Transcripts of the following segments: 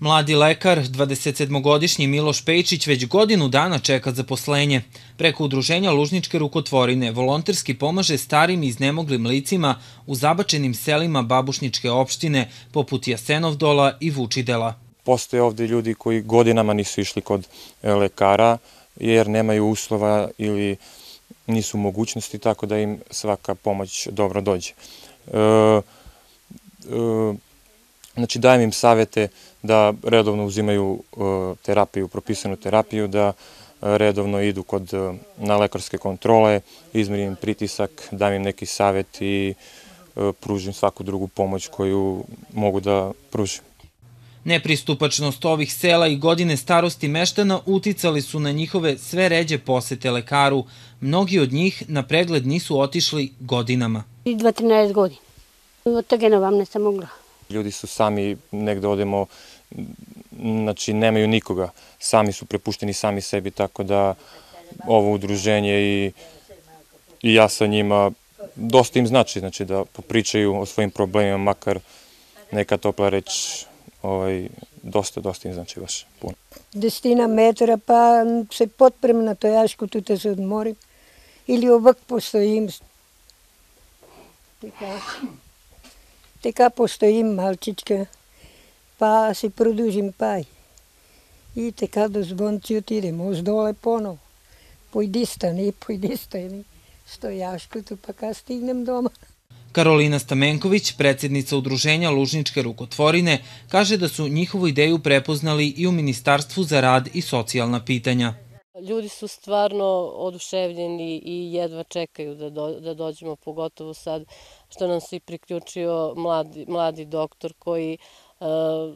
Mladi lekar, 27-godišnji Miloš Pejčić, već godinu dana čeka zaposlenje. Preko udruženja Lužničke rukotvorine volonterski pomaže starim i iznemoglim licima u zabačenim selima Babušničke opštine, poput Jasenovdola i Vučidela. Postoje ovde ljudi koji godinama nisu išli kod e, lekara, jer nemaju uslova ili nisu mogućnosti, tako da im svaka pomoć dobro dođe. E, Znači dajem im savete da redovno uzimaju e, terapiju, propisanu terapiju, da e, redovno idu kod, e, na lekarske kontrole, izmerim pritisak, dam im neki savet i pružim svaku drugu pomoć koju mogu da pružim. Nepristupačnost ovih sela i godine starosti meštana uticali su na njihove sve ređe posete lekaru. Mnogi od njih na pregled nisu otišli godinama. 2-13 godina. Od toga na vam ne sam mogla. Ljudi su sami, negde odemo, znači nemaju nikoga, sami su prepušteni sami sebi, tako da ovo udruženje i, i ja sa njima dosta im znači, znači da popričaju o svojim problemima, makar neka topla reč, ovaj, dosta, dosta im znači baš puno. Десетина метра, па се подпрем на te se се Ili Или postojim. постоим. Така. Така посtojим малчичка, па си продължим пай. И така до звънци отидем, оздоле поново. Пойди стани, пойди стани. Стояшкото, пак аз стигнем дома. Karolina Stamenković, predsjednica Udruženja Lužničke rukotvorine, kaže da su njihovu ideju prepoznali i u Ministarstvu za rad i socijalna pitanja. Ljudi su stvarno oduševljeni i jedva čekaju da, do, da dođemo, pogotovo sad što nam se i priključio mladi, mladi doktor koji e,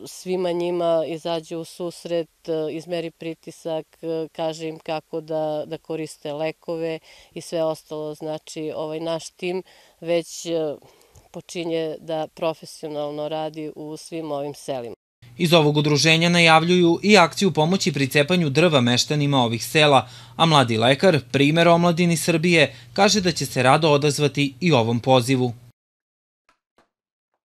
svima njima izađe u susret, e, izmeri pritisak, e, kaže im kako da, da koriste lekove i sve ostalo. Znači, ovaj naš tim već počinje da profesionalno radi u svim ovim selima. Iz ovog udruženja najavljuju i akciju pomoći pri cepanju drva meštanima ovih sela, a mladi lekar, primer omladini Srbije, kaže da će se rado odazvati i ovom pozivu.